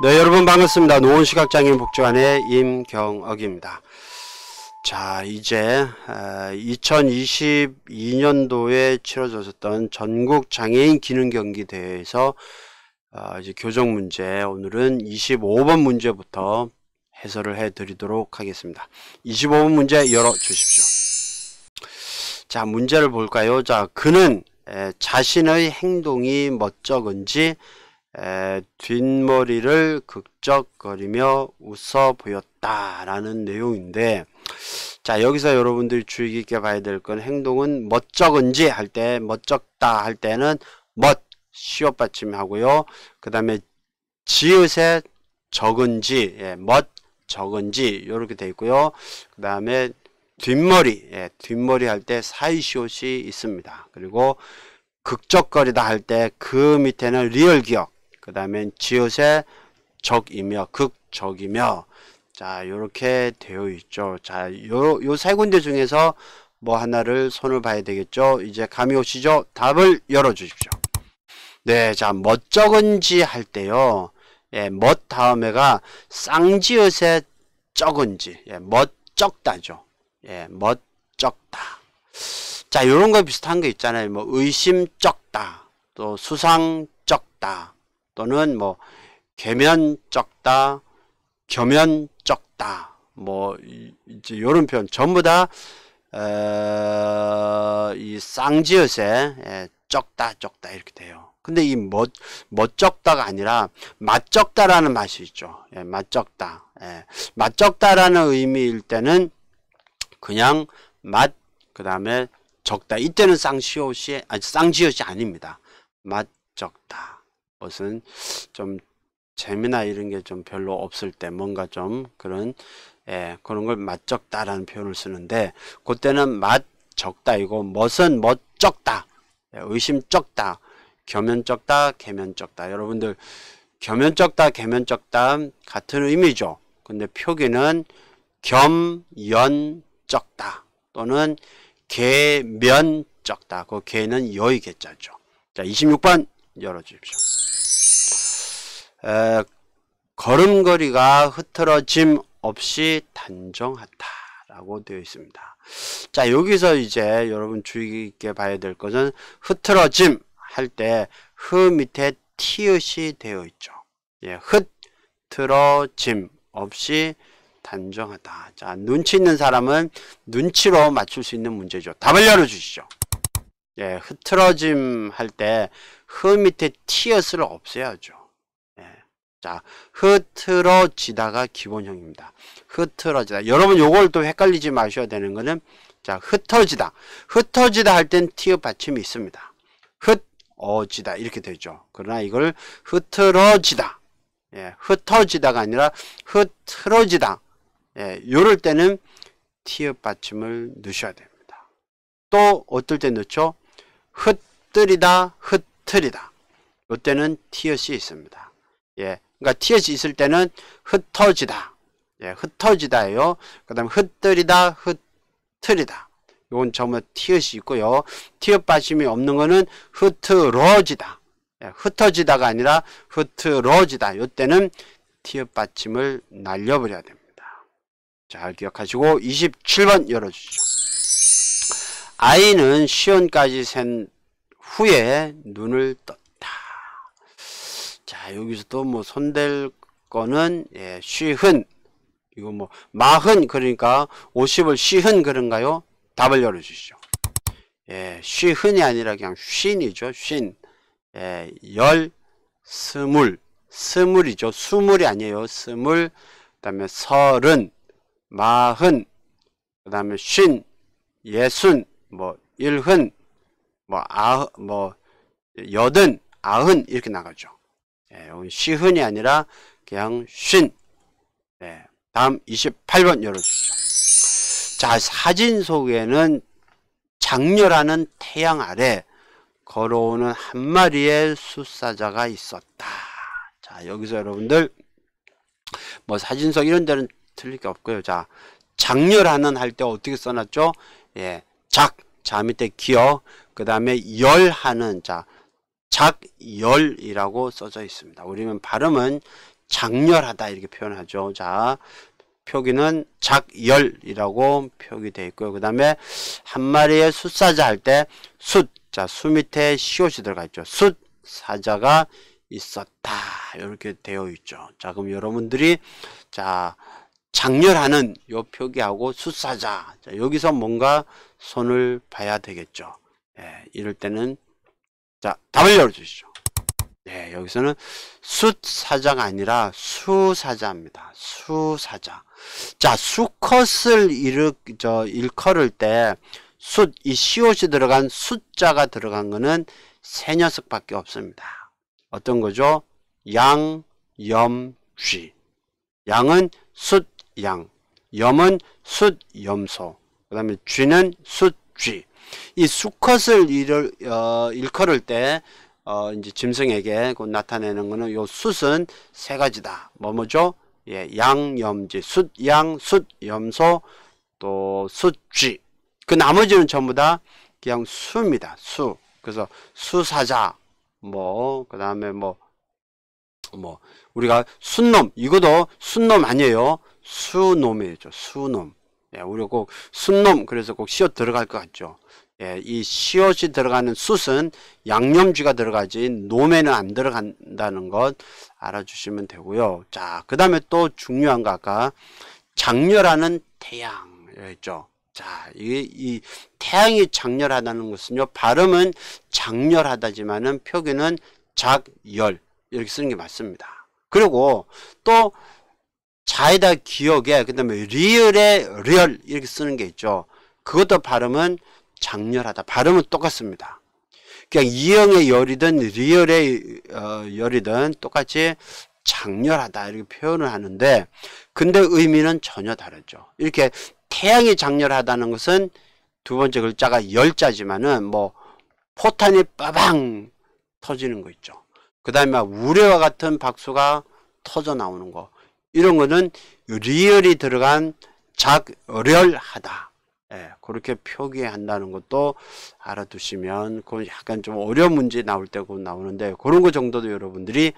네, 여러분 반갑습니다. 노원 시각장애인 복지관의 임경억입니다. 자, 이제 2022년도에 아, 치러졌었던 전국 장애인 기능 경기 대회에서 아, 이제 교정 문제 오늘은 25번 문제부터 해설을 해 드리도록 하겠습니다. 25번 문제 열어 주십시오. 자, 문제를 볼까요? 자, 그는 자신의 행동이 멋쩍은지 뒷머리를 극적거리며 웃어 보였다 라는 내용인데 자 여기서 여러분들이 주의 깊게 봐야 될 건 행동은 멋쩍은지 할 때 멋쩍다 할 때는 멋 시옷 받침 하고요 그 다음에 지읒에 적은지 예, 멋 적은지 이렇게 돼 있고요 그 다음에 뒷머리 예, 뒷머리 할 때 사이 시옷이 있습니다 그리고 극적거리다 할 때 그 밑에는 리얼 기억 그다음에 지읒의 적이며 극적이며 자 요렇게 되어 있죠 자요 요 세 군데 중에서 뭐 하나를 손을 봐야 되겠죠 이제 감이 오시죠 답을 열어 주십시오 네 자 멋쩍은지 할 때요 예, 멋 다음에가 쌍지읒의 적은지 예, 멋쩍다죠 예, 멋쩍다 자 요런 거 비슷한 게 있잖아요 뭐 의심쩍다 또 수상쩍다 또는 뭐 개면적다, 겸면적다 뭐 이제 이런 표현 전부 다 어, 이 쌍지읒에 예, 적다 적다 이렇게 돼요. 근데 이 멋, 뭐, 멋적다가 아니라 맛적다라는 맛이 있죠. 예, 맛적다. 예, 맛적다라는 의미일 때는 그냥 맛, 그 다음에 적다. 이때는 쌍시옷이, 아니, 쌍지옷이 아닙니다. 맛적다. 것은 좀 재미나 이런 게 좀 별로 없을 때 뭔가 좀 그런 예, 그런 걸 맛적다라는 표현을 쓰는데 그때는 맛적다이고 멋은 멋적다 예, 의심적다 겸연적다 개면적다 여러분들 겸연적다 개면적다 같은 의미죠 근데 표기는 겸연적다 또는 개면적다 그 개는 여의개자죠 자 26번 열어주십시오. 에, 걸음걸이가 흐트러짐 없이 단정하다라고 되어 있습니다. 자 여기서 이제 여러분 주의 깊게 봐야 될 것은 흐트러짐 할 때 흐 밑에 티읕이 되어 있죠. 예, 흐트러짐 없이 단정하다. 자 눈치 있는 사람은 눈치로 맞출 수 있는 문제죠. 답을 열어주시죠. 예, 흐트러짐 할때 흐 밑에 티어스를 없애야죠. 예. 자, 흐트러지다가 기본형입니다. 흐트러지다. 여러분 요걸 또 헷갈리지 마셔야 되는 거는 자, 흩어지다. 흩어지다 할 땐 티어 받침이 있습니다. 흩어지다 이렇게 되죠. 그러나 이걸 흐트러지다. 예, 흩어지다가 아니라 흐트러지다. 예, 요럴 때는 티어 받침을 넣으셔야 됩니다. 또 어떨 때 넣죠? 흩뜨리다, 흩 흩트리다. 이때는 티엇이 있습니다. 예. 그러니까 티엇이 있을 때는 흩어지다. 예, 흩어지다예요. 그다음 에 흩뜨리다, 흩트리다. 이건 전부 티엇이 있고요. 티엇 받침이 없는 거는 흩트러지다 예, 흩어지다가 아니라 흩트러지다 요때는 티업 받침을 날려버려야 됩니다. 잘 기억하시고 27번 열어주죠. 시 아이는 시온까지 샌 후에 눈을 떴다. 자, 여기서 또 뭐 손댈 거는 예, 쉬흔 이거 뭐 마흔 그러니까 50을 쉬흔 그런가요? 답을 열어 주시죠. 예, 쉬흔이 아니라 그냥 쉰이죠. 쉰. 예, 열, 스물, 스물이죠. 스물이 아니에요. 스물, 그 다음에 서른, 마흔, 그 다음에 쉰, 예순, 뭐, 일흔, 뭐, 아, 뭐, 여든, 아흔, 이렇게 나가죠. 예, 시흔이 아니라 그냥 쉰. 네, 다음 28번 열어주시죠. 자, 사진 속에는 장렬하는 태양 아래 걸어오는 한 마리의 숫사자가 있었다. 자, 여기서 여러분들, 뭐 사진석 이런 데는 틀릴 게 없고요. 자, 장렬하는 할 때 어떻게 써놨죠? 예, 작, 자 밑에 기어, 그 다음에 열하는 자 작열이라고 써져 있습니다. 우리는 발음은 장렬하다 이렇게 표현하죠. 자 표기는 작열이라고 표기되어 있고요. 그 다음에 한 마리의 숫사자 할 때 숫, 자, 수 밑에 시옷이 들어가 있죠. 숫, 사자가 있었다. 이렇게 되어 있죠. 자, 그럼 여러분들이, 자, 장렬하는 요 표기하고 숫사자. 자, 여기서 뭔가 손을 봐야 되겠죠. 예, 이럴 때는 자 답을 열어주시죠. 예, 여기서는 숫사자가 아니라 수사자입니다. 수사자. 자, 수컷을 일으, 저, 일컬을 때, 숫, 이 시옷이 들어간 숫자가 들어간 거는 세 녀석밖에 없습니다. 어떤 거죠? 양, 염, 쥐. 양은 숫, 양. 염은 숫, 염소. 그 다음에 쥐는 숫, 쥐. 이 수컷을 일을, 어, 일컬을 때 어, 이제 짐승에게 곧 나타내는 거는 요 숫은 세 가지다. 뭐뭐죠? 예, 양, 염지, 숫, 양, 숫, 염소, 또 숫쥐. 그 나머지는 전부 다 그냥 수입니다. 수. 그래서 수사자, 뭐, 그 다음에 뭐, 뭐, 우리가 순놈, 이것도 순놈 아니에요. 수놈이죠. 수놈. 예, 우리 가꼭 순놈 그래서 꼭 시옷 들어갈 것 같죠. 예, 이 시옷이 들어가는 숯은 양념주가 들어가지 놈에는 안 들어간다는 것 알아주시면 되고요. 자, 그 다음에 또 중요한 거 아까 장렬하는 태양 예, 있죠. 자, 이, 이 태양이 장렬하다는 것은요. 발음은 장렬하다지만은 표기는 작열 이렇게 쓰는 게 맞습니다. 그리고 또 자에다 기억에 그 다음에 리얼에 리얼 이렇게 쓰는 게 있죠. 그것도 발음은 장렬하다. 발음은 똑같습니다. 그냥 이형의 열이든 리얼의 어, 열이든 똑같이 장렬하다 이렇게 표현을 하는데 근데 의미는 전혀 다르죠. 이렇게 태양이 장렬하다는 것은 두 번째 글자가 열자지만은 뭐 포탄이 빠방 터지는 거 있죠. 그 다음에 우레와 같은 박수가 터져 나오는 거. 이런 거는 리얼이 들어간 작어렬하다. 예, 그렇게 표기한다는 것도 알아두시면 그 약간 좀 어려운 문제 나올 때고 나오는데 그런 거 정도도 여러분들이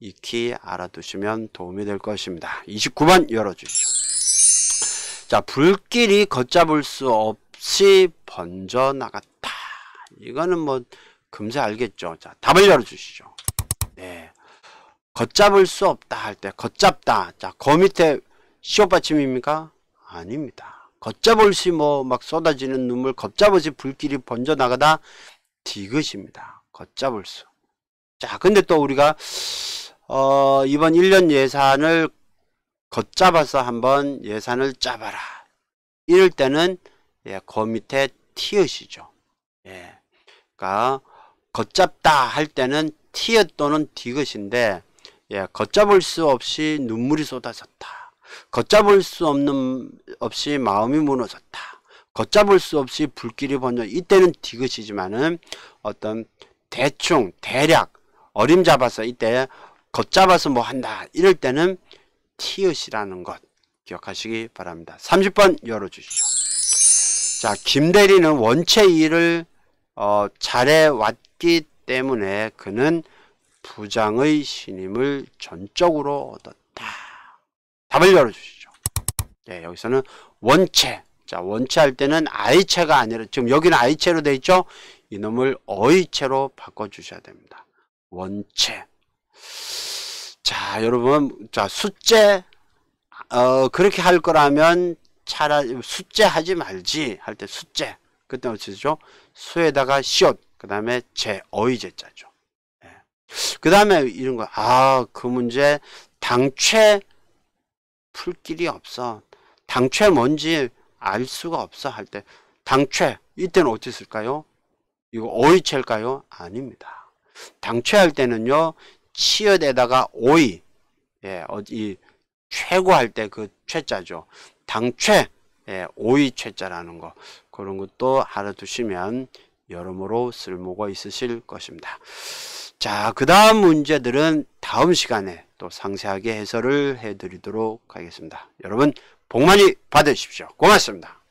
익히 알아두시면 도움이 될 것입니다. 29번 열어주시죠. 자, 불길이 걷잡을 수 없이 번져나갔다. 이거는 뭐 금세 알겠죠. 자, 답을 열어주시죠. 걷잡을 수 없다 할 때 걷잡다 자 거 밑에 시옷 받침입니까? 아닙니다. 걷잡을시 뭐 막 쏟아지는 눈물 걷잡을시 불길이 번져나가다 디귿입니다. 걷잡을 수. 자 근데 또 우리가 어, 이번 1년 예산을 걷잡아서 한번 예산을 짜봐라. 이럴 때는 예, 거 밑에 티읕이죠. 예. 그러니까 걷잡다 할 때는 티읕 또는 디귿인데 예, 걷잡을 수 없이 눈물이 쏟아졌다. 걷잡을 수 없는 없이 마음이 무너졌다. 걷잡을 수 없이 불길이 번져 이때는 디귿이지만은 어떤 대충 대략 어림잡아서 이때 걷잡아서 뭐 한다 이럴 때는 티읕이라는 것 기억하시기 바랍니다. 30번 열어주시죠. 자 김대리는 원체 일을 어, 잘해왔기 때문에 그는 부장의 신임을 전적으로 얻었다. 답을 열어주시죠. 네, 여기서는 원체. 자, 원체 할 때는 아이체가 아니라, 지금 여기는 아이체로 되어 있죠? 이놈을 어이체로 바꿔주셔야 됩니다. 원체. 자, 여러분, 자, 숫제, 어, 그렇게 할 거라면 차라리 숫제 하지 말지 할 때 숫제. 그때 어쩌죠? 수에다가 시옷, 그 다음에 제, 어이제자죠. 그 다음에 이런 거, 아, 그 문제 당최 풀 길이 없어. 당최 뭔지 알 수가 없어 할 때, 당최, 이때는 어떻게 쓸까요? 이거 오이체일까요 아닙니다. 당최 할 때는요, 치읓에다가 오이, 예, 어디, 최고 할 때 그 최자죠. 당최, 예, 오이 최자라는 거. 그런 것도 알아두시면 여러모로 쓸모가 있으실 것입니다. 자, 그 다음 문제들은 다음 시간에 또 상세하게 해설을 해드리도록 하겠습니다. 여러분, 복 많이 받으십시오. 고맙습니다.